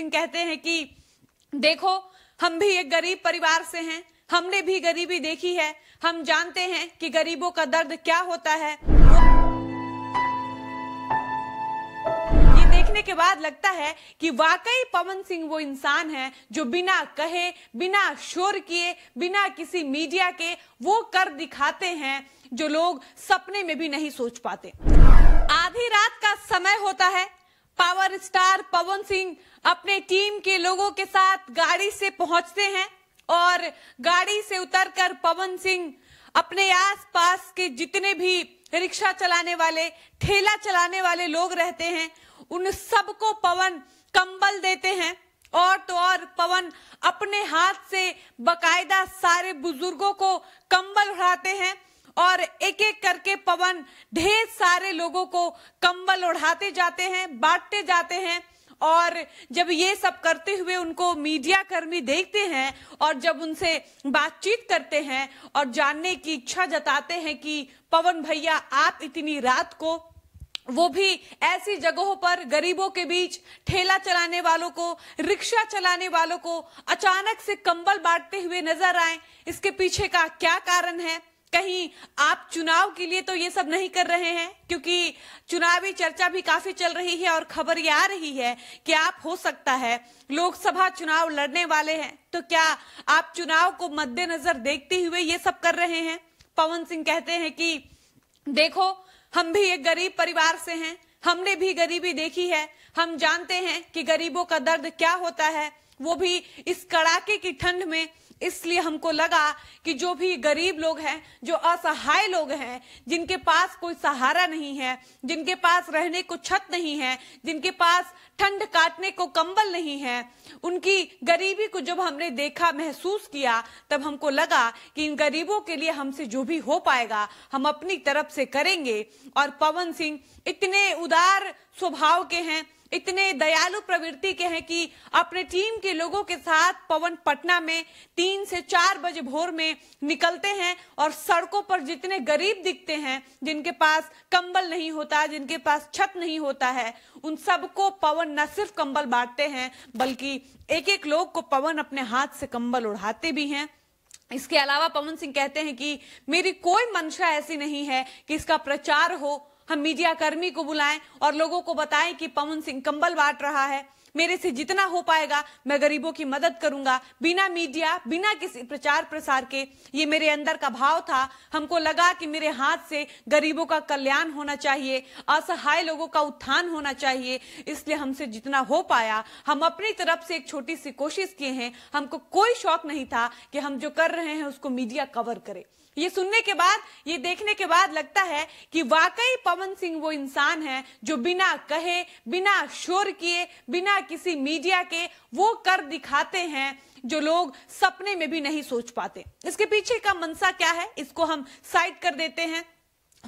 सिंह कहते हैं कि देखो हम भी एक गरीब परिवार से हैं हमने भी गरीबी देखी है हम जानते हैं कि गरीबों का दर्द क्या होता है ये देखने के बाद लगता है कि वाकई पवन सिंह वो इंसान है जो बिना कहे बिना शोर किए बिना किसी मीडिया के वो कर दिखाते हैं जो लोग सपने में भी नहीं सोच पाते आधी रात का समय होता है पावर स्टार पवन सिंह अपने टीम के लोगों के साथ गाड़ी से पहुंचते हैं और गाड़ी से उतरकर पवन सिंह अपने आसपास के जितने भी रिक्शा चलाने वाले ठेला चलाने वाले लोग रहते हैं उन सबको पवन कंबल देते हैं और तो और पवन अपने हाथ से बकायदा सारे बुजुर्गों को कंबल उड़ाते हैं और एक एक करके पवन ढेर सारे लोगों को कंबल ओढ़ाते जाते हैं बांटते जाते हैं और जब ये सब करते हुए उनको मीडिया कर्मी देखते हैं और जब उनसे बातचीत करते हैं और जानने की इच्छा जताते हैं कि पवन भैया आप इतनी रात को वो भी ऐसी जगहों पर गरीबों के बीच ठेला चलाने वालों को रिक्शा चलाने वालों को अचानक से कंबल बांटते हुए नजर आए इसके पीछे का क्या कारण है कहीं आप चुनाव के लिए तो ये सब नहीं कर रहे हैं क्योंकि चुनावी चर्चा भी काफी चल रही है और खबर ये आ रही है कि आप हो सकता है लोकसभा चुनाव लड़ने वाले हैं तो क्या आप चुनाव को मद्देनजर देखते हुए ये सब कर रहे हैं पवन सिंह कहते हैं कि देखो हम भी एक गरीब परिवार से हैं हमने भी गरीबी देखी है हम जानते हैं कि गरीबों का दर्द क्या होता है वो भी इस कड़ाके की ठंड में इसलिए हमको लगा कि जो भी गरीब लोग हैं जो असहाय लोग हैं जिनके पास कोई सहारा नहीं है जिनके पास रहने को छत नहीं है जिनके पास ठंड काटने को कंबल नहीं है उनकी गरीबी को जब हमने देखा महसूस किया तब हमको लगा कि इन गरीबों के लिए हमसे जो भी हो पाएगा हम अपनी तरफ से करेंगे और पवन सिंह इतने उदार स्वभाव के हैं इतने दयालु प्रवृत्ति के हैं कि अपने टीम के लोगों के साथ पवन पटना में तीन से चार बजे भोर में निकलते हैं और सड़कों पर जितने गरीब दिखते हैं जिनके पास कंबल नहीं होता जिनके पास छत नहीं होता है उन सबको पवन न सिर्फ कंबल बांटते हैं बल्कि एक एक लोग को पवन अपने हाथ से कंबल उड़ाते भी हैं इसके अलावा पवन सिंह कहते हैं कि मेरी कोई मंशा ऐसी नहीं है कि इसका प्रचार हो हम मीडियाकर्मी को बुलाएं और लोगों को बताएं कि पवन सिंह कंबल बांट रहा है मेरे से जितना हो पाएगा मैं गरीबों की मदद करूंगा बिना मीडिया बिना किसी प्रचार प्रसार के ये मेरे अंदर का भाव था हमको लगा कि मेरे हाथ से गरीबों का कल्याण होना चाहिए असहाय लोगों का उत्थान होना चाहिए इसलिए हमसे जितना हो पाया हम अपनी तरफ से एक छोटी सी कोशिश किए हैं हमको कोई शौक नहीं था कि हम जो कर रहे हैं उसको मीडिया कवर करे ये सुनने के बाद ये देखने के बाद लगता है कि वाकई पवन सिंह वो इंसान है जो बिना कहे बिना शोर किए बिना बिना किसी मीडिया के वो कर दिखाते हैं जो लोग सपने में भी नहीं सोच पाते इसके पीछे का मनसा क्या है इसको हम साइड कर देते हैं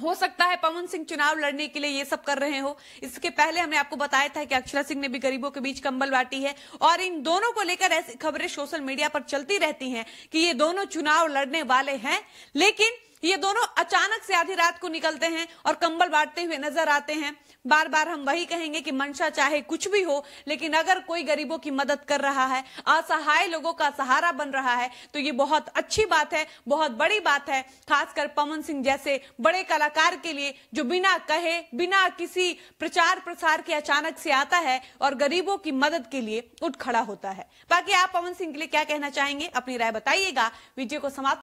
हो सकता है पवन सिंह चुनाव लड़ने के लिए ये सब कर रहे हो इसके पहले हमने आपको बताया था कि अक्षरा सिंह ने भी गरीबों के बीच कंबल बांटी है और इन दोनों को लेकर ऐसी खबरें सोशल मीडिया पर चलती रहती हैं कि ये दोनों चुनाव लड़ने वाले हैं लेकिन ये दोनों अचानक से आधी रात को निकलते हैं और कंबल बांटते हुए नजर आते हैं बार बार हम वही कहेंगे कि मंशा चाहे कुछ भी हो लेकिन अगर कोई गरीबों की मदद कर रहा है असहाय लोगों का सहारा बन रहा है तो ये बहुत अच्छी बात है बहुत बड़ी बात है खासकर पवन सिंह जैसे बड़े कलाकार के लिए जो बिना कहे बिना किसी प्रचार प्रसार के अचानक से आता है और गरीबों की मदद के लिए उठ खड़ा होता है बाकी आप पवन सिंह के लिए क्या कहना चाहेंगे अपनी राय बताइएगा वीडियो को समाप्त